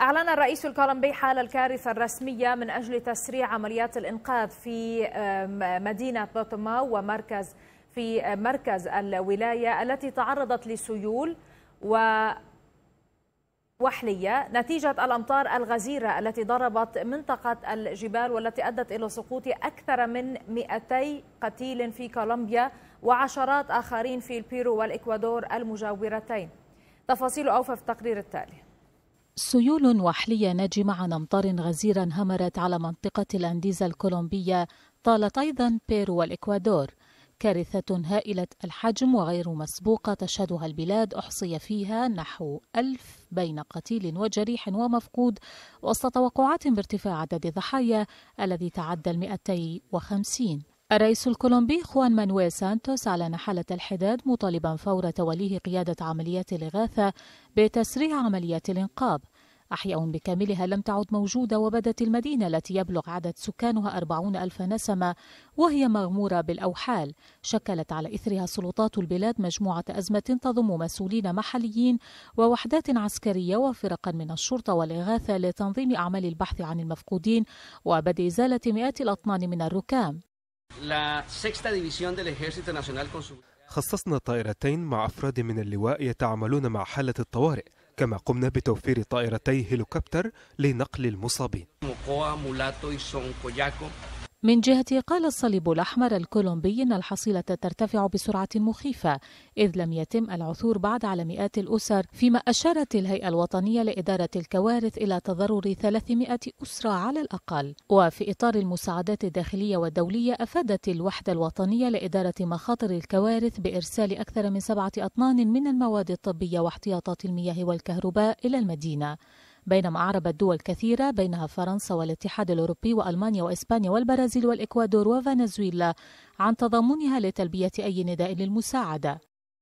أعلن الرئيس الكولومبي حال الكارثة الرسمية من أجل تسريع عمليات الإنقاذ في مدينة بوتما ومركز في آه، مركز الولاية التي تعرضت لسيول و وحلية نتيجة الأمطار الغزيرة التي ضربت منطقة الجبال والتي أدت إلى سقوط أكثر من 200 قتيل في كولومبيا وعشرات آخرين في البيرو والإكوادور المجاورتين تفاصيل أوفى في التقرير التالي سيول وحلية ناجمة عن أمطار غزيرة همرت على منطقة الأنديز الكولومبية طالت أيضا بيرو والإكوادور كارثة هائلة الحجم وغير مسبوقة تشهدها البلاد أحصي فيها نحو ألف بين قتيل وجريح ومفقود وسط توقعات بارتفاع عدد الضحايا الذي تعدى المئتي وخمسين الرئيس الكولومبي خوان مانويل سانتوس أعلن حالة الحداد مطالبا فور توليه قيادة عمليات الإغاثة بتسريع عمليات الإنقاذ أحياء بكاملها لم تعد موجودة وبدت المدينة التي يبلغ عدد سكانها أربعون ألف نسمة وهي مغمورة بالأوحال شكلت على إثرها سلطات البلاد مجموعة أزمة تضم مسؤولين محليين ووحدات عسكرية وفرقا من الشرطة والإغاثة لتنظيم أعمال البحث عن المفقودين وبدء إزالة مئات الأطنان من الركام خصصنا طائرتين مع أفراد من اللواء يتعاملون مع حالة الطوارئ كما قمنا بتوفير طائرتي هيلوكوبتر لنقل المصابين من جهته قال الصليب الأحمر الكولومبي إن الحصيلة ترتفع بسرعة مخيفة إذ لم يتم العثور بعد على مئات الأسر فيما أشارت الهيئة الوطنية لإدارة الكوارث إلى تضرر 300 أسرة على الأقل وفي إطار المساعدات الداخلية والدولية أفادت الوحدة الوطنية لإدارة مخاطر الكوارث بإرسال أكثر من سبعة أطنان من المواد الطبية واحتياطات المياه والكهرباء إلى المدينة بينما أعربت دول كثيرة بينها فرنسا والاتحاد الأوروبي وألمانيا وإسبانيا والبرازيل والإكوادور وفنزويلا عن تضامنها لتلبية أي نداء للمساعدة